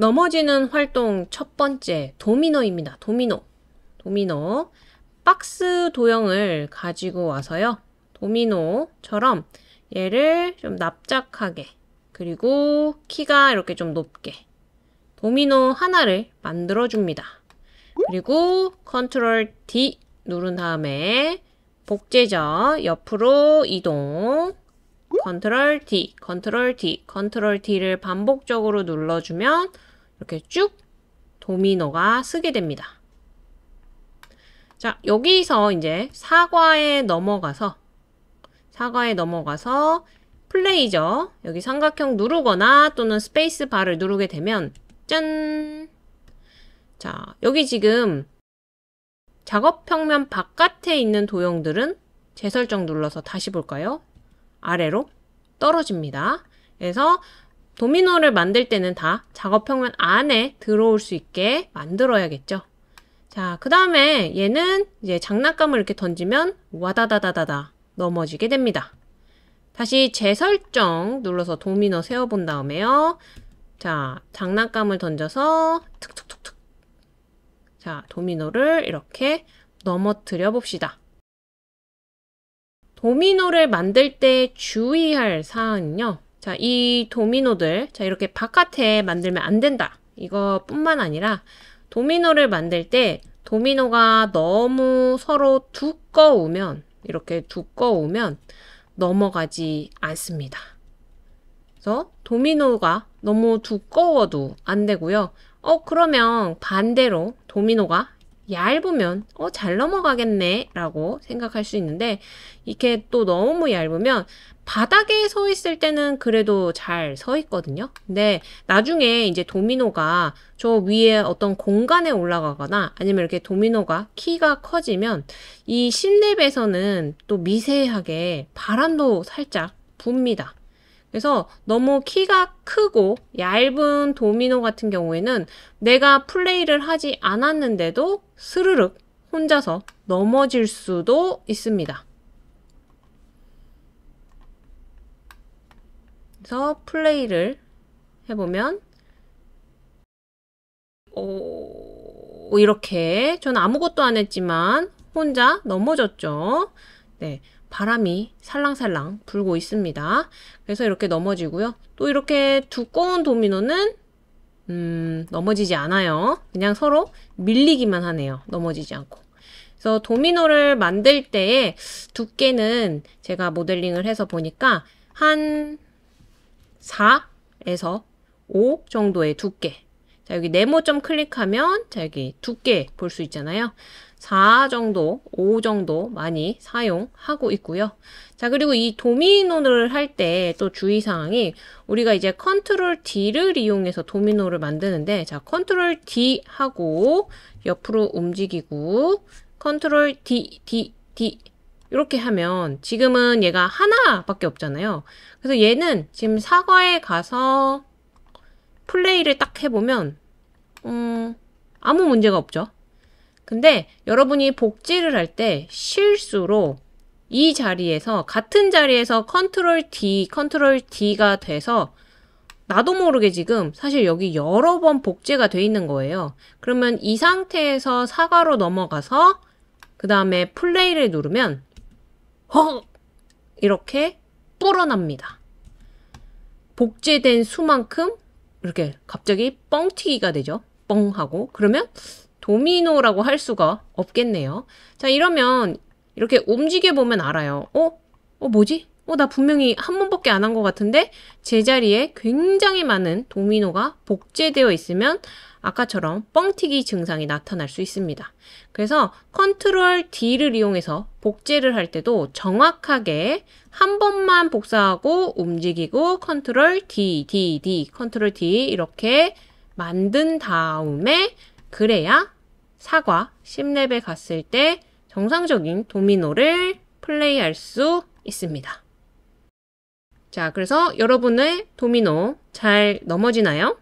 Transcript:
넘어지는 활동 첫 번째 도미노입니다. 도미노. 도미노. 박스 도형을 가지고 와서요. 도미노처럼 얘를 좀 납작하게 그리고 키가 이렇게 좀 높게 도미노 하나를 만들어 줍니다. 그리고 컨트롤 D 누른 다음에 복제자 옆으로 이동 컨트롤 D, 컨트롤 D, 컨트롤 D를 반복적으로 눌러주면 이렇게 쭉 도미노가 쓰게 됩니다. 자, 여기서 이제 사과에 넘어가서 사과에 넘어가서 플레이죠. 여기 삼각형 누르거나 또는 스페이스 바를 누르게 되면 짠! 자, 여기 지금 작업 평면 바깥에 있는 도형들은 재설정 눌러서 다시 볼까요? 아래로 떨어집니다. 그래서 도미노를 만들 때는 다 작업 평면 안에 들어올 수 있게 만들어야겠죠. 자, 그 다음에 얘는 이제 장난감을 이렇게 던지면 와다다다다다 넘어지게 됩니다. 다시 재설정 눌러서 도미노 세워본 다음에요. 자, 장난감을 던져서 툭툭툭툭. 자, 도미노를 이렇게 넘어뜨려 봅시다. 도미노를 만들 때 주의할 사항은요. 자, 이 도미노들, 자, 이렇게 바깥에 만들면 안 된다. 이거뿐만 아니라 도미노를 만들 때 도미노가 너무 서로 두꺼우면, 이렇게 두꺼우면 넘어가지 않습니다. 그래서 도미노가 너무 두꺼워도 안 되고요. 어, 그러면 반대로 도미노가 얇으면 어 잘 넘어가겠네 라고 생각할 수 있는데 이렇게 또 너무 얇으면 바닥에 서 있을 때는 그래도 잘 서 있거든요 근데 나중에 이제 도미노가 저 위에 어떤 공간에 올라가거나 아니면 이렇게 도미노가 키가 커지면 이 신랩에서는 또 미세하게 바람도 살짝 붑니다 그래서 너무 키가 크고 얇은 도미노 같은 경우에는 내가 플레이를 하지 않았는데도 스르륵 혼자서 넘어질 수도 있습니다. 그래서 플레이를 해보면 오, 이렇게 저는 아무것도 안 했지만 혼자 넘어졌죠. 네. 바람이 살랑살랑 불고 있습니다. 그래서 이렇게 넘어지고요. 또 이렇게 두꺼운 도미노는 음, 넘어지지 않아요. 그냥 서로 밀리기만 하네요. 넘어지지 않고. 그래서 도미노를 만들 때의 두께는 제가 모델링을 해서 보니까 한 4에서 5 정도의 두께 자, 여기 네모 좀 클릭하면 자, 여기 두께 볼 수 있잖아요. 4 정도, 5 정도 많이 사용하고 있고요. 자, 그리고 이 도미노를 할 때 또 주의사항이 우리가 이제 컨트롤 D를 이용해서 도미노를 만드는데 자, 컨트롤 D 하고 옆으로 움직이고 컨트롤 D, D, D 이렇게 하면 지금은 얘가 하나밖에 없잖아요. 그래서 얘는 지금 사과에 가서 플레이를 딱 해보면 음, 아무 문제가 없죠. 근데 여러분이 복지를 할 때 실수로 이 자리에서 같은 자리에서 컨트롤 D, 컨트롤 D가 돼서 나도 모르게 지금 사실 여기 여러 번 복제가 돼 있는 거예요. 그러면 이 상태에서 사과로 넘어가서 그 다음에 플레이를 누르면 허! 이렇게 불어납니다. 복제된 수만큼 이렇게 갑자기 뻥튀기가 되죠. 뻥하고 그러면 도미노라고 할 수가 없겠네요. 자 이러면 이렇게 움직여 보면 알아요. 어? 어 뭐지? 어, 나 분명히 한 번밖에 안 한 것 같은데 제자리에 굉장히 많은 도미노가 복제되어 있으면 아까처럼 뻥튀기 증상이 나타날 수 있습니다. 그래서 컨트롤 D를 이용해서 복제를 할 때도 정확하게 한 번만 복사하고 움직이고 컨트롤 D, D, D, 컨트롤 D 이렇게 만든 다음에 그래야 사과 10렙에 갔을 때 정상적인 도미노를 플레이할 수 있습니다. 자, 그래서 여러분의 도미노 잘 넘어지나요?